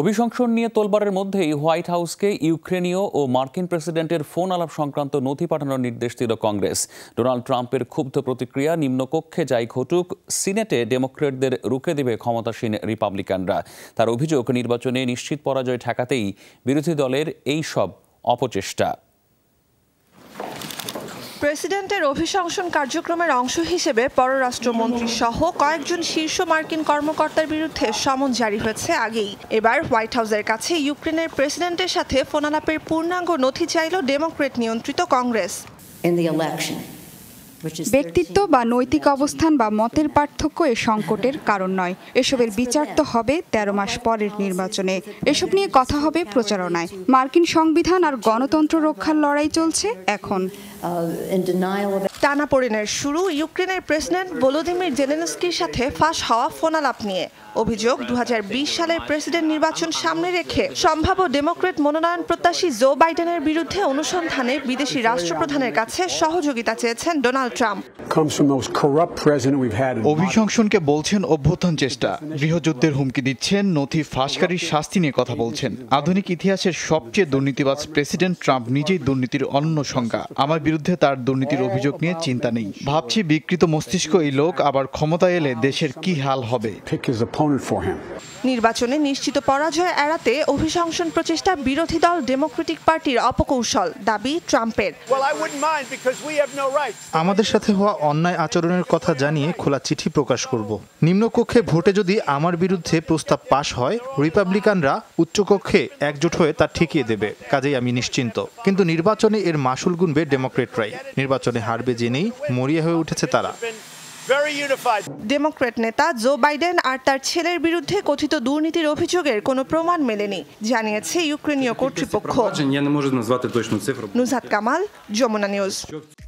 অভিশংসন নিয়ে তোলবারের মধ্যেই হোয়াইট হাউসকে ইউক্রেনীয় ও মার্কিন প্রেসিডেন্টের ফোন আলাপ সংক্রান্ত নথি পাঠানোর নির্দেশ দিল কংগ্রেস ডোনাল্ড ট্রাম্পের ক্ষুব্ধ প্রতিক্রিয়া নিম্নকক্ষে যাই ঘটুক সিনেটে ডেমোক্রেটদের রুখে দেবে ক্ষমতাসীন রিপাবলিকানরা তার অভিযোগ নির্বাচনে নিশ্চিত পরাজয় ঠেকাতেই বিরোধী দলের এই সব অপচেষ্টা প্রেসিডেন্টের অভিশংসন কার্যক্রমের অংশ হিসেবে পররাষ্ট্রমন্ত্রী সহ কয়েকজন শীর্ষ মার্কিন কর্মকর্তার বিরুদ্ধে সমন জারি হয়েছে আগেই এবার হোয়াইট হাউসের কাছে ইউক্রেনের প্রেসিডেন্টের সাথে ফোনালাপের পূর্ণাঙ্গ নথি চাইল ডেমোক্রেট নিয়ন্ত্রিত কংগ্রেস In the election, ব্যক্তিত্ব বা নৈতিক অবস্থান বা মতের পার্থক্য এ সংকটের কারণ নয় এসবের বিচার তো হবে তেরো মাস পরের নির্বাচনে এসব নিয়ে কথা হবে প্রচারণায় মার্কিন সংবিধান আর গণতন্ত্র রক্ষার লড়াই চলছে এখন uh, টানাপোড়েনের শুরু ইউক্রেনের প্রেসিডেন্ট ভলোদিমির জেলেনস্কির সাথে ফাঁস হওয়া ফোনালাপ নিয়ে অভিযোগ দু সালের প্রেসিডেন্ট নির্বাচন সামনে রেখে সম্ভাব্য ডেমোক্রেট মনোনয়ন প্রত্যাশী জো বাইডেনের বিরুদ্ধে অনুসন্ধানে বিদেশি রাষ্ট্রপ্রধানের কাছে সহযোগিতা চেয়েছেন ডোনাল্ড ট্রাম্প অভিশংসনকে বলছেন অভ্যুত্থান চেষ্টা গৃহযুদ্ধের হুমকি দিচ্ছেন নথি ফাঁসকারীর শাস্তি নিয়ে কথা বলছেন আধুনিক ইতিহাসের সবচেয়ে দুর্নীতিবাজ প্রেসিডেন্ট ট্রাম্প নিজেই দুর্নীতির অন্য সংজ্ঞা আমার বিরুদ্ধে তার দুর্নীতির অভিযোগ নিয়ে চিন্তা নেই ভাবছি বিকৃত মস্তিষ্ক এই লোক আবার ক্ষমতায় এলে দেশের কি হাল হবে নির্বাচনে নিশ্চিত পরাজয় এড়াতে অভিশংসন প্রচেষ্টা বিরোধী দল ডেমোক্রেটিক পার্টির অপকৌশল দাবি ট্রাম্পের আমাদের সাথে হওয়া অন্যায় আচরণের কথা জানিয়ে খোলা চিঠি প্রকাশ করব নিম্নকক্ষে ভোটে যদি আমার বিরুদ্ধে প্রস্তাব পাশ হয় রিপাবলিকানরা উচ্চকক্ষে একজোট হয়ে তা ঠিকিয়ে দেবে কাজেই আমি নিশ্চিন্ত কিন্তু নির্বাচনে এর মাসুল গুনবে ডেমোক্রেটরাই নির্বাচনে হারবে যে জেনেই মরিয়া হয়ে উঠেছে তারা ডেমোক্রেট নেতা জো বাইডেন আর তার ছেলের বিরুদ্ধে কথিত দুর্নীতির অভিযোগের কোনো প্রমাণ মেলেনি জানিয়েছে ইউক্রেনীয় কর্তৃপক্ষ কামাল যমুনা নিউজ